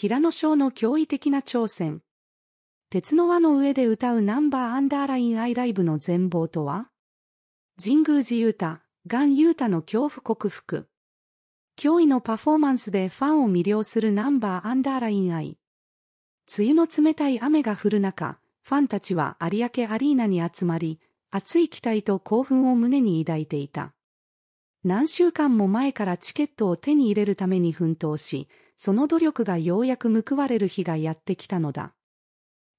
平野翔の驚異的な挑戦。鉄の輪の上で歌うナンバーアンダーラインアイライブの全貌とは神宮寺勇太、ガン太の恐怖克服。驚異のパフォーマンスでファンを魅了するナンバーアンダーラインアイ。梅雨の冷たい雨が降る中、ファンたちは有明アリーナに集まり、熱い期待と興奮を胸に抱いていた。何週間も前からチケットを手に入れるために奮闘し、その努力がようやく報われる日がやってきたのだ。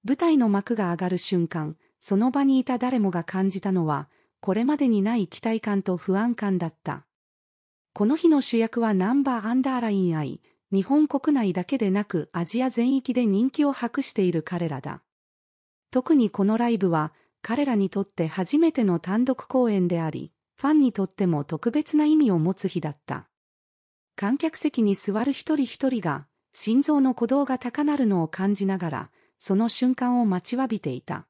舞台の幕が上がる瞬間、その場にいた誰もが感じたのは、これまでにない期待感と不安感だった。この日の主役はナンバーアンダーライン愛日本国内だけでなくアジア全域で人気を博している彼らだ。特にこのライブは、彼らにとって初めての単独公演であり、ファンにとっても特別な意味を持つ日だった。観客席に座る一人一人が、心臓の鼓動が高鳴るのを感じながら、その瞬間を待ちわびていた。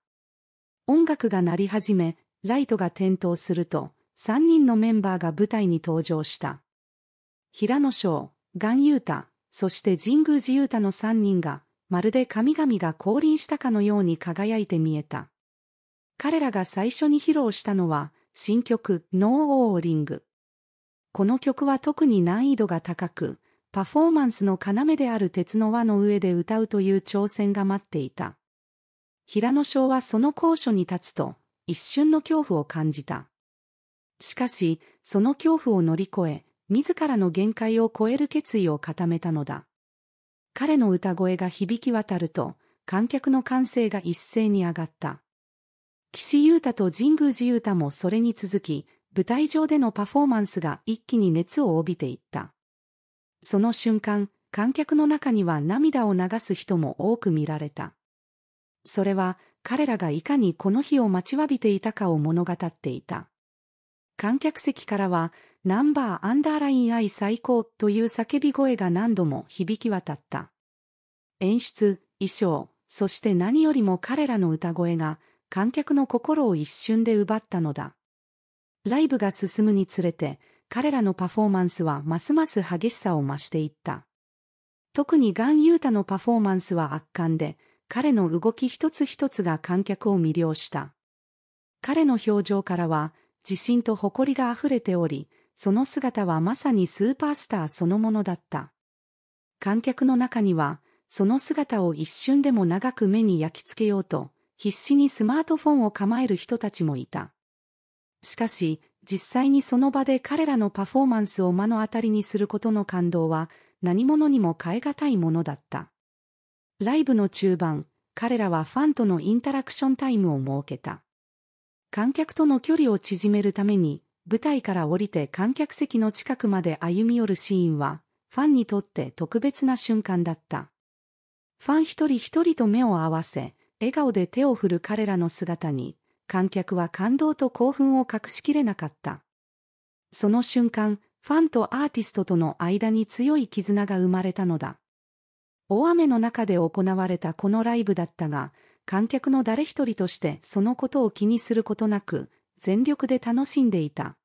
音楽が鳴り始め、ライトが点灯すると、3人のメンバーが舞台に登場した。平野翔、岩優太、そして神宮寺雄太の3人が、まるで神々が降臨したかのように輝いて見えた。彼らが最初に披露したのは、新曲、ノーオーリング。この曲は特に難易度が高く、パフォーマンスの要である鉄の輪の上で歌うという挑戦が待っていた。平野翔はその高所に立つと、一瞬の恐怖を感じた。しかし、その恐怖を乗り越え、自らの限界を超える決意を固めたのだ。彼の歌声が響き渡ると、観客の歓声が一斉に上がった。岸優太と神宮寺優太もそれに続き、舞台上でのパフォーマンスが一気に熱を帯びていった。その瞬間、観客の中には涙を流す人も多く見られた。それは彼らがいかにこの日を待ちわびていたかを物語っていた。観客席からは、ナンバーアンダーライン愛最高という叫び声が何度も響き渡った。演出、衣装、そして何よりも彼らの歌声が観客の心を一瞬で奪ったのだ。ライブが進むにつれて、彼らのパフォーマンスはますます激しさを増していった。特にガン・ユータのパフォーマンスは圧巻で、彼の動き一つ一つが観客を魅了した。彼の表情からは、自信と誇りが溢れており、その姿はまさにスーパースターそのものだった。観客の中には、その姿を一瞬でも長く目に焼き付けようと、必死にスマートフォンを構える人たちもいた。しかし、実際にその場で彼らのパフォーマンスを目の当たりにすることの感動は何者にも代えがたいものだった。ライブの中盤、彼らはファンとのインタラクションタイムを設けた。観客との距離を縮めるために、舞台から降りて観客席の近くまで歩み寄るシーンは、ファンにとって特別な瞬間だった。ファン一人一人と目を合わせ、笑顔で手を振る彼らの姿に、観客は感動と興奮を隠しきれなかった。その瞬間、ファンとアーティストとの間に強い絆が生まれたのだ。大雨の中で行われたこのライブだったが、観客の誰一人としてそのことを気にすることなく、全力で楽しんでいた。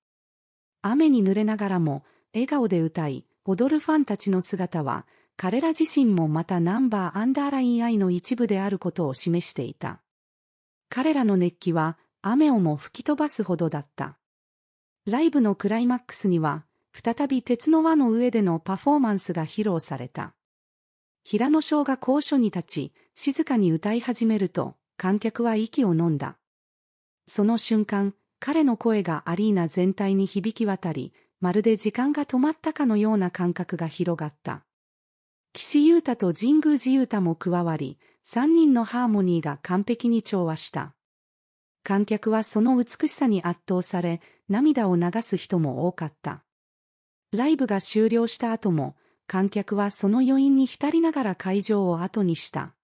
雨に濡れながらも、笑顔で歌い、踊るファンたちの姿は、彼ら自身もまたナンバーアンダーライン I の一部であることを示していた。彼らの熱気は雨をも吹き飛ばすほどだった。ライブのクライマックスには、再び鉄の輪の上でのパフォーマンスが披露された。平野翔が高所に立ち、静かに歌い始めると、観客は息を呑んだ。その瞬間、彼の声がアリーナ全体に響き渡り、まるで時間が止まったかのような感覚が広がった。岸優太と神宮寺優太も加わり、3人のハーモニーが完璧に調和した。観客はその美しさに圧倒され、涙を流す人も多かった。ライブが終了した後も、観客はその余韻に浸りながら会場を後にした。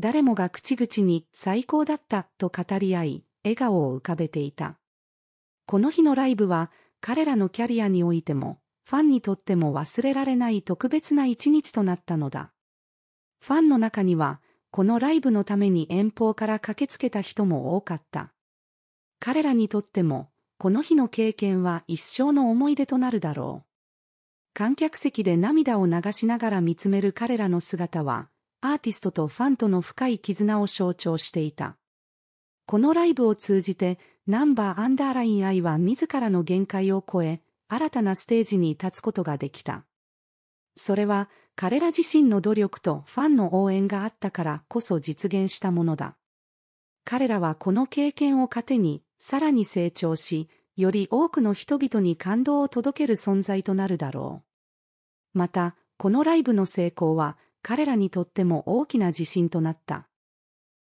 誰もが口々に最高だったと語り合い、笑顔を浮かべていた。この日のライブは彼らのキャリアにおいても、ファンにとっても忘れられない特別な一日となったのだ。ファンの中には、このライブのために遠方から駆けつけた人も多かった。彼らにとっても、この日の経験は一生の思い出となるだろう。観客席で涙を流しながら見つめる彼らの姿は、アーティストとファンとの深い絆を象徴していた。このライブを通じて、ナンバーアンダーライン愛は自らの限界を超え、新たなステージに立つことができた。それは、彼ら自身の努力とファンの応援があったからこそ実現したものだ。彼らはこの経験を糧に、さらに成長し、より多くの人々に感動を届ける存在となるだろう。また、このライブの成功は、彼らにとっても大きな自信となった。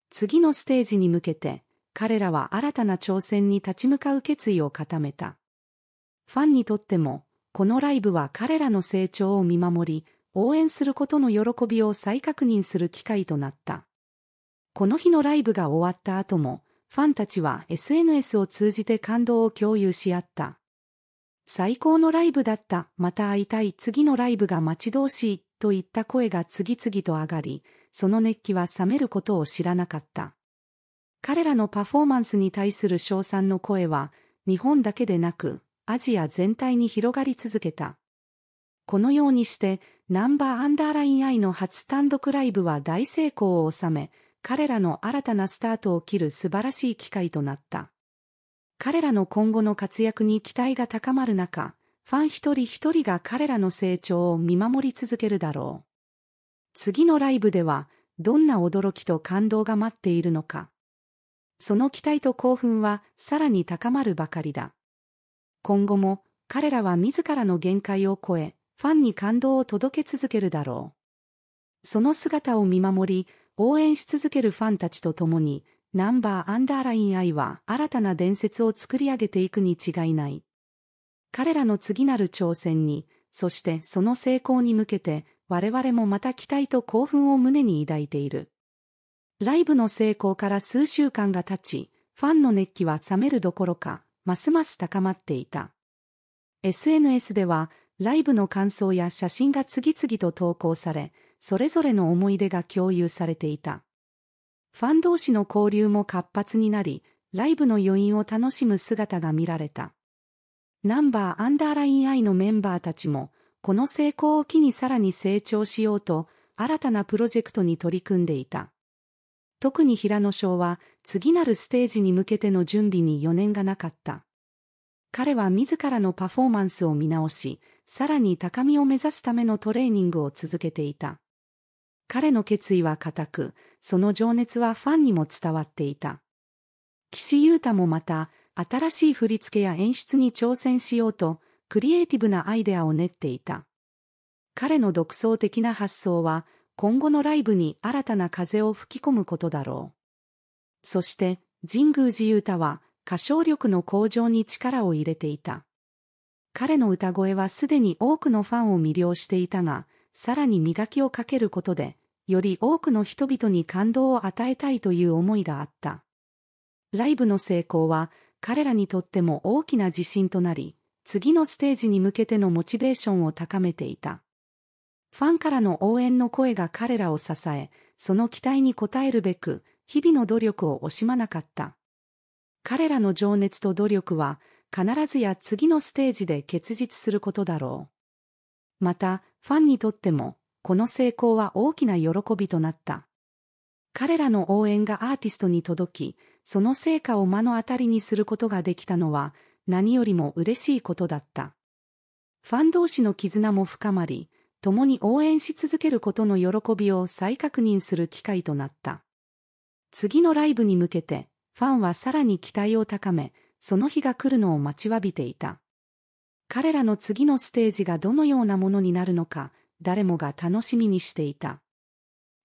次のステージに向けて、彼らは新たな挑戦に立ち向かう決意を固めた。ファンにとっても、このライブは彼らの成長を見守り、応援することの喜びを再確認する機会となった。この日のライブが終わった後も、ファンたちは SNS を通じて感動を共有し合った。最高のライブだった、また会いたい、次のライブが待ち遠しい、といった声が次々と上がり、その熱気は冷めることを知らなかった。彼らのパフォーマンスに対する称賛の声は、日本だけでなく、アジア全体に広がり続けた。このようにして、ナンバーアンダーライン I の初単独ライブは大成功を収め、彼らの新たなスタートを切る素晴らしい機会となった。彼らの今後の活躍に期待が高まる中、ファン一人一人が彼らの成長を見守り続けるだろう。次のライブでは、どんな驚きと感動が待っているのか。その期待と興奮はさらに高まるばかりだ。今後も彼らは自らの限界を超え、ファンに感動を届け続けるだろう。その姿を見守り、応援し続けるファンたちと共に、ナンバーアンダーライン愛は新たな伝説を作り上げていくに違いない。彼らの次なる挑戦に、そしてその成功に向けて、我々もまた期待と興奮を胸に抱いている。ライブの成功から数週間が経ち、ファンの熱気は冷めるどころか、ますます高まっていた。SNS では、ライブの感想や写真が次々と投稿され、それぞれの思い出が共有されていた。ファン同士の交流も活発になり、ライブの余韻を楽しむ姿が見られた。ナンバーアンダーライン I のメンバーたちも、この成功を機にさらに成長しようと、新たなプロジェクトに取り組んでいた。特に平野翔は、次なるステージに向けての準備に余念がなかった。彼は自らのパフォーマンスを見直し、さらに高みを目指すためのトレーニングを続けていた。彼の決意は固く、その情熱はファンにも伝わっていた。岸優太もまた、新しい振り付けや演出に挑戦しようと、クリエイティブなアイデアを練っていた。彼の独創的な発想は、今後のライブに新たな風を吹き込むことだろう。そして、神宮寺優太は、歌唱力の向上に力を入れていた。彼の歌声はすでに多くのファンを魅了していたが、さらに磨きをかけることで、より多くの人々に感動を与えたいという思いがあった。ライブの成功は、彼らにとっても大きな自信となり、次のステージに向けてのモチベーションを高めていた。ファンからの応援の声が彼らを支え、その期待に応えるべく、日々の努力を惜しまなかった。彼らの情熱と努力は、必ずや次のステージで結実することだろう。また、ファンにとっても、この成功は大きな喜びとなった。彼らの応援がアーティストに届き、その成果を目の当たりにすることができたのは、何よりも嬉しいことだった。ファン同士の絆も深まり、共に応援し続けることの喜びを再確認する機会となった。次のライブに向けて、ファンはさらに期待を高め、その日が来るのを待ちわびていた。彼らの次のステージがどのようなものになるのか、誰もが楽しみにしていた。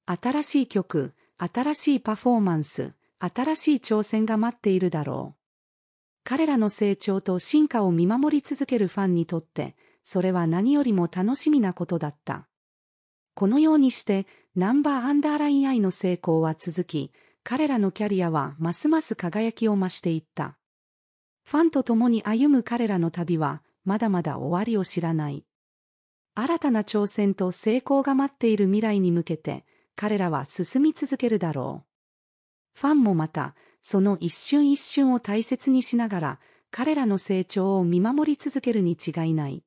新しい曲、新しいパフォーマンス、新しい挑戦が待っているだろう。彼らの成長と進化を見守り続けるファンにとって、それは何よりも楽しみなことだった。このようにして、ナンバーアンダーラインアイの成功は続き、彼らのキャリアはますます輝きを増していった。ファンと共に歩む彼らの旅は、まだまだ終わりを知らない。新たな挑戦と成功が待っている未来に向けて、彼らは進み続けるだろう。ファンもまた、その一瞬一瞬を大切にしながら、彼らの成長を見守り続けるに違いない。